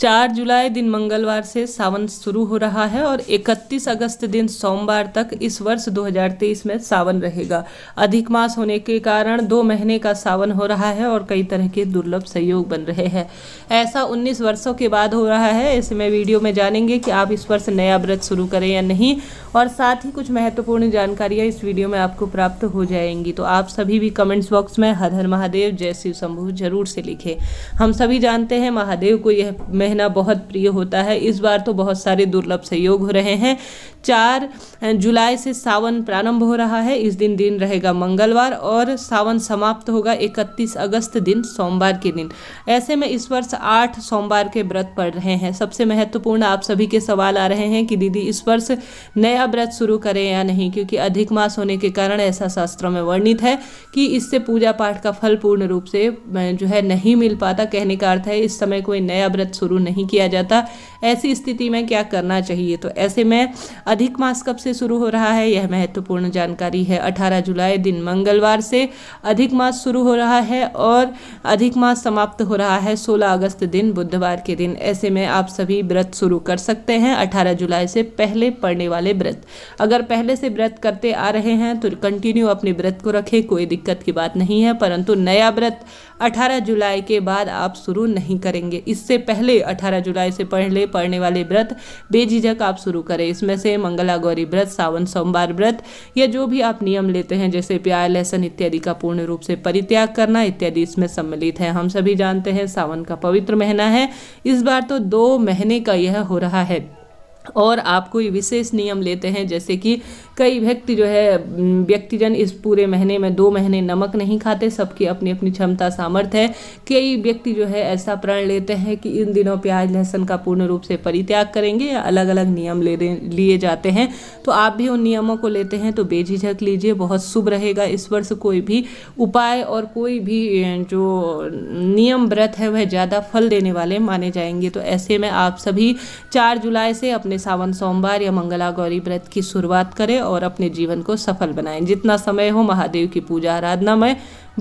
चार जुलाई दिन मंगलवार से सावन शुरू हो रहा है और 31 अगस्त दिन सोमवार तक इस वर्ष 2023 में सावन रहेगा अधिक मास होने के कारण दो महीने का सावन हो रहा है और कई तरह के दुर्लभ सहयोग बन रहे हैं ऐसा 19 वर्षों के बाद हो रहा है ऐसे में वीडियो में जानेंगे कि आप इस वर्ष नया व्रत शुरू करें या नहीं और साथ ही कुछ महत्वपूर्ण जानकारियाँ इस वीडियो में आपको प्राप्त हो जाएंगी तो आप सभी भी कमेंट्स बॉक्स में हर हर महादेव जय शिव शंभु जरूर से लिखें हम सभी जानते हैं महादेव को यह रहना बहुत प्रिय होता है इस बार तो बहुत सारे दुर्लभ सहयोग हो रहे हैं चार जुलाई से सावन प्रारंभ हो रहा है इस दिन दिन रहेगा मंगलवार और सावन समाप्त होगा इकतीस अगस्त दिन सोमवार के दिन ऐसे में इस वर्ष आठ सोमवार के व्रत पड़ रहे हैं सबसे महत्वपूर्ण आप सभी के सवाल आ रहे हैं कि दीदी इस वर्ष नया व्रत शुरू करें या नहीं क्योंकि अधिक मास होने के कारण ऐसा शास्त्रों में वर्णित है कि इससे पूजा पाठ का फल पूर्ण रूप से जो है नहीं मिल पाता कहने का अर्थ है इस समय कोई नया व्रत शुरू नहीं किया जाता ऐसी स्थिति में क्या करना चाहिए तो ऐसे में अधिक मास कब से शुरू हो रहा है यह महत्वपूर्ण जानकारी है 18 जुलाई दिन मंगलवार से अधिक मास शुरू हो रहा है और अधिक मास समाप्त हो रहा है 16 अगस्त दिन बुधवार के दिन ऐसे में आप सभी व्रत शुरू कर सकते हैं 18 जुलाई से पहले पड़ने वाले व्रत अगर पहले से व्रत करते आ रहे हैं तो कंटिन्यू अपने व्रत को रखें कोई दिक्कत की बात नहीं है परंतु नया व्रत 18 जुलाई के बाद आप शुरू नहीं करेंगे इससे पहले 18 जुलाई से पहले पढ़ने वाले व्रत बेझिझक आप शुरू करें इसमें से मंगला गौरी व्रत सावन सोमवार व्रत या जो भी आप नियम लेते हैं जैसे प्याज लहसन इत्यादि का पूर्ण रूप से परित्याग करना इत्यादि इसमें सम्मिलित है हम सभी जानते हैं सावन का पवित्र महीना है इस बार तो दो महीने का यह हो रहा है और आप कोई विशेष नियम लेते हैं जैसे कि कई व्यक्ति जो है व्यक्तिजन इस पूरे महीने में दो महीने नमक नहीं खाते सबकी अपनी अपनी क्षमता सामर्थ्य है कई व्यक्ति जो है ऐसा प्रण लेते हैं कि इन दिनों प्याज लहसुन का पूर्ण रूप से परित्याग करेंगे या अलग अलग नियम ले लिए जाते हैं तो आप भी उन नियमों को लेते हैं तो बेझिझक लीजिए बहुत शुभ रहेगा इस वर्ष कोई भी उपाय और कोई भी जो नियम व्रत है वह ज़्यादा फल देने वाले माने जाएंगे तो ऐसे में आप सभी चार जुलाई से अपने सावन सोमवार या मंगला गौरी व्रत की शुरुआत करें और अपने जीवन को सफल बनाएं जितना समय हो महादेव की पूजा आराधना में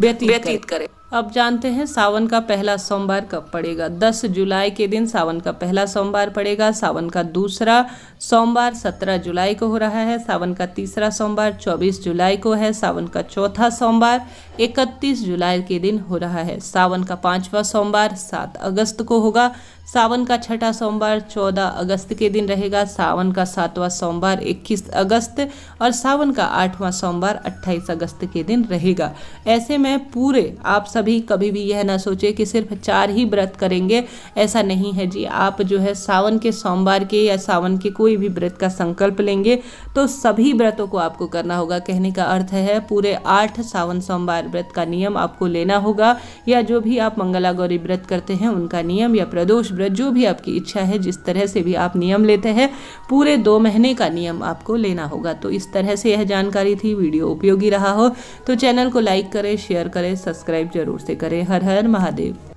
व्यतीत करें अब जानते हैं सावन का पहला सोमवार कब पड़ेगा 10 जुलाई के दिन सावन का पहला सोमवार पड़ेगा सावन का दूसरा सोमवार 17 जुलाई को हो रहा है सावन का तीसरा सोमवार 24 जुलाई को है सावन का चौथा सोमवार 31 जुलाई के दिन हो रहा है सावन का पांचवा सोमवार 7 अगस्त को होगा सावन का छठा सोमवार 14 अगस्त के दिन रहेगा सावन का सातवां सोमवार 21 अगस्त और सावन का आठवां सोमवार 28 अगस्त के दिन रहेगा ऐसे में पूरे आप सब सभी कभी भी यह ना सोचे कि सिर्फ चार ही व्रत करेंगे ऐसा नहीं है जी आप जो है सावन के सोमवार के या सावन के कोई भी व्रत का संकल्प लेंगे तो सभी व्रतों को आपको करना होगा कहने का अर्थ है पूरे आठ सावन सोमवार व्रत का नियम आपको लेना होगा या जो भी आप मंगला गौरी व्रत करते हैं उनका नियम या प्रदोष व्रत जो भी आपकी इच्छा है जिस तरह से भी आप नियम लेते हैं पूरे दो महीने का नियम आपको लेना होगा तो इस तरह से यह जानकारी थी वीडियो उपयोगी रहा हो तो चैनल को लाइक करें शेयर करें सब्सक्राइब जरूर जरूर से करें हर हर महादेव